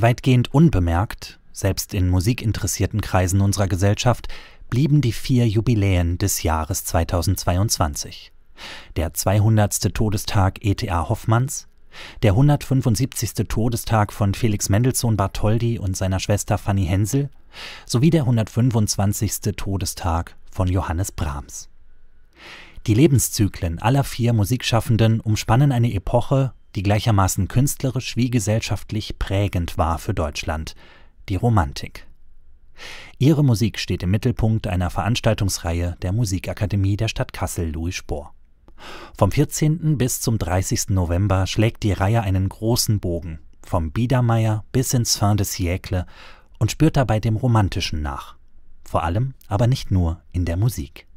Weitgehend unbemerkt, selbst in musikinteressierten Kreisen unserer Gesellschaft, blieben die vier Jubiläen des Jahres 2022. Der 200. Todestag E.T.A. Hoffmanns, der 175. Todestag von Felix Mendelssohn Bartholdy und seiner Schwester Fanny Hensel sowie der 125. Todestag von Johannes Brahms. Die Lebenszyklen aller vier Musikschaffenden umspannen eine Epoche die gleichermaßen künstlerisch wie gesellschaftlich prägend war für Deutschland, die Romantik. Ihre Musik steht im Mittelpunkt einer Veranstaltungsreihe der Musikakademie der Stadt Kassel Louis Spohr. Vom 14. bis zum 30. November schlägt die Reihe einen großen Bogen, vom Biedermeier bis ins Fin de Siècle und spürt dabei dem Romantischen nach. Vor allem, aber nicht nur in der Musik.